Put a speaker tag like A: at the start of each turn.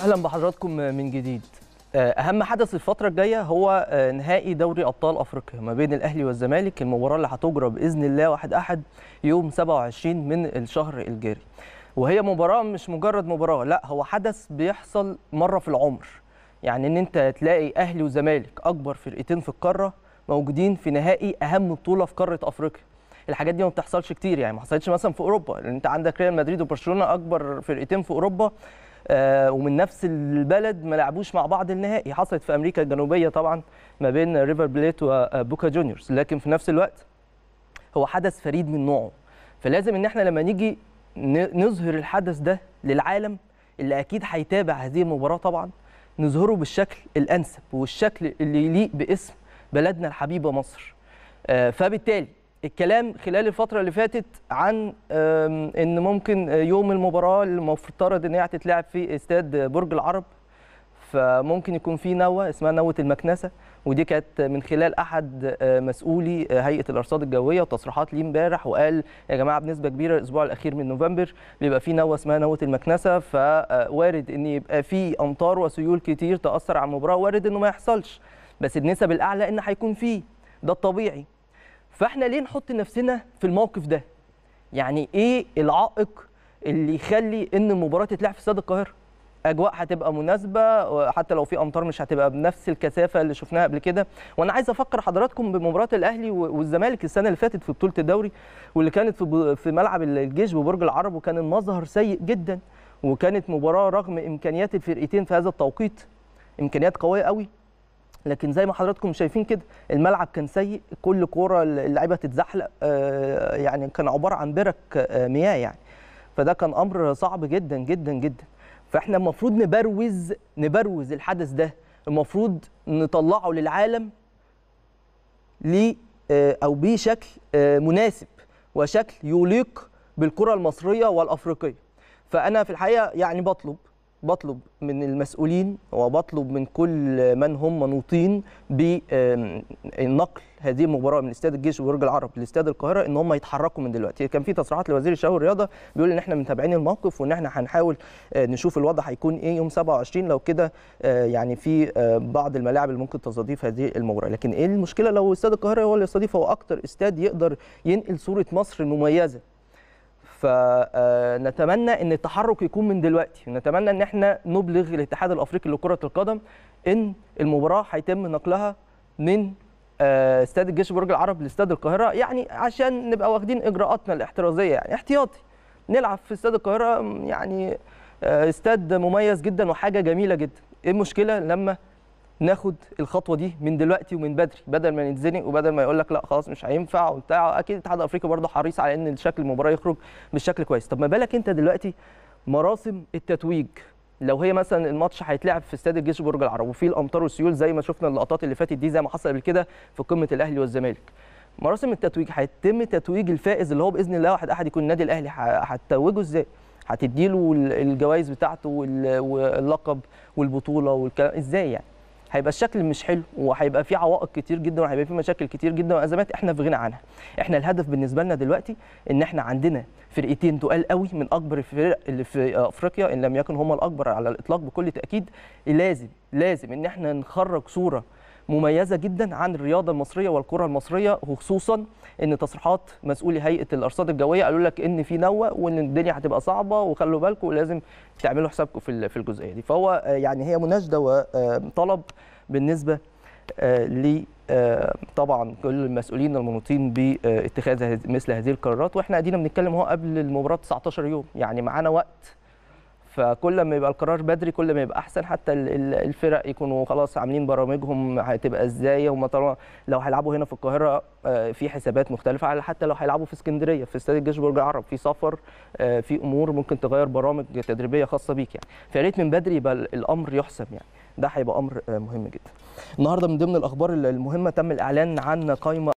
A: اهلا بحضراتكم من جديد آه، اهم حدث الفتره الجايه هو آه، نهائي دوري ابطال افريقيا ما بين الاهلي والزمالك المباراه اللي هتجرى باذن الله واحد احد يوم 27 من الشهر الجاري وهي مباراه مش مجرد مباراه لا هو حدث بيحصل مره في العمر يعني ان انت تلاقي اهلي وزمالك اكبر فرقتين في القاره موجودين في نهائي اهم بطوله في قاره افريقيا الحاجات دي ما بتحصلش كتير يعني ما حصلتش مثلا في اوروبا لان انت عندك ريال مدريد وبرشلونه اكبر فرقتين في اوروبا آه، ومن نفس البلد ما لعبوش مع بعض النهائي حصلت في امريكا الجنوبيه طبعا ما بين ريفر بليت وبوكا آه، جونيورز لكن في نفس الوقت هو حدث فريد من نوعه فلازم ان احنا لما نيجي نظهر الحدث ده للعالم اللي اكيد هيتابع هذه المباراه طبعا نظهره بالشكل الانسب والشكل اللي يليق باسم بلدنا الحبيبه مصر آه، فبالتالي الكلام خلال الفترة اللي فاتت عن ان ممكن آه، يوم المباراة المفترض ان هي هتتلعب في استاد برج العرب فممكن يكون في نوة اسمها نوة المكنسة ودي كانت من خلال احد آه، مسؤولي آه، هيئة الارصاد الجوية وتصريحات ليه امبارح وقال يا جماعة بنسبة كبيرة الاسبوع الاخير من نوفمبر بيبقى في نوة اسمها نوة المكنسة فوارد ان يبقى في امطار وسيول كتير تأثر على المباراة وارد انه ما يحصلش بس النسب الاعلى ان هيكون فيه ده الطبيعي فاحنا ليه نحط نفسنا في الموقف ده يعني ايه العائق اللي يخلي ان المباراه تتلعب في استاد القاهره اجواء هتبقى مناسبه حتى لو في امطار مش هتبقى بنفس الكثافه اللي شفناها قبل كده وانا عايز افكر حضراتكم بمباراه الاهلي والزمالك السنه اللي فاتت في بطوله الدوري واللي كانت في ملعب الجيش ببرج العرب وكان المظهر سيء جدا وكانت مباراه رغم امكانيات الفرقتين في هذا التوقيت امكانيات قويه قوي لكن زي ما حضراتكم شايفين كده الملعب كان سيء كل كوره اللعيبه تتزحلق آه، يعني كان عباره عن برك آه، مياه يعني فده كان امر صعب جدا جدا جدا فاحنا المفروض نبروز نبروز الحدث ده المفروض نطلعه للعالم ل آه، او بشكل مناسب وشكل يليق بالكره المصريه والافريقيه فانا في الحقيقه يعني بطلب بطلب من المسؤولين وبطلب من كل من هم منوطين بنقل هذه المباراه من استاد الجيش وبرج العرب لاستاد القاهره ان هم يتحركوا من دلوقتي كان في تصريحات لوزير الشباب والرياضه بيقول ان احنا متابعين الموقف وان احنا هنحاول آه، نشوف الوضع هيكون ايه يوم 27 لو كده آه، يعني في آه، بعض الملاعب اللي ممكن تستضيف هذه المباراه لكن ايه المشكله لو استاد القاهره هو اللي يستضيف هو اكتر استاد يقدر ينقل صوره مصر المميزه فنتمنى آه، ان التحرك يكون من دلوقتي نتمنى ان احنا نبلغ الاتحاد الافريقي لكره القدم ان المباراه هيتم نقلها من آه، استاد الجيش برج العرب لاستاد القاهره يعني عشان نبقى واخدين اجراءاتنا الاحترازيه يعني احتياطي نلعب في استاد القاهره يعني آه، استاد مميز جدا وحاجه جميله جدا ايه المشكله لما ناخد الخطوه دي من دلوقتي ومن بدري بدل ما نتزنق وبدل ما يقول لك لا خلاص مش هينفع وبتاع اكيد اتحاد افريقيا برضه حريص على ان شكل المباراه يخرج بالشكل كويس طب ما بالك انت دلوقتي مراسم التتويج لو هي مثلا الماتش هيتلعب في استاد الجيش برج العرب وفي الامطار والسيول زي ما شفنا اللقطات اللي فاتت دي زي ما حصل قبل كده في قمه الاهلي والزمالك مراسم التتويج هيتم تتويج الفائز اللي هو باذن الله واحد احد يكون النادي الاهلي هتتوجه ازاي هتديله الجوائز بتاعته واللقب والبطوله والكلام ازاي يعني هيبقى الشكل مش حلو وهيبقى في عوائق كتير جدا وهيبقى في مشاكل كتير جدا وازمات احنا في غنى عنها احنا الهدف بالنسبه لنا دلوقتي ان احنا عندنا فرقتين تقال قوي من اكبر الفرق اللي في افريقيا ان لم يكن هم الاكبر على الاطلاق بكل تاكيد لازم لازم ان احنا نخرج صوره مميزه جدا عن الرياضه المصريه والكره المصريه وخصوصا ان تصريحات مسؤولي هيئه الارصاد الجويه قالوا لك ان في نوه وان الدنيا هتبقى صعبه وخلوا بالكم ولازم تعملوا حسابكم في في الجزئيه دي فهو آه، يعني هي مناشده وطلب آه، بالنسبه آه، ل طبعا كل المسؤولين المنوطين باتخاذ مثل هذه القرارات واحنا قاعدين بنتكلم اهو قبل المباراه 19 يوم يعني معانا وقت فكل ما يبقى القرار بدري كل ما يبقى احسن حتى الفرق يكونوا خلاص عاملين برامجهم هتبقى ازاي هم طالما لو هيلعبوا هنا في القاهره آه، في حسابات مختلفه على حتى لو هيلعبوا في اسكندريه في استاد الجيش برج العرب في سفر آه، في امور ممكن تغير برامج تدريبيه خاصه بيك يعني فياريت من بدري يبقى الامر يحسم يعني ده هيبقى امر آه، مهم جدا النهارده من ضمن الاخبار المهمه تم الاعلان عن قائمه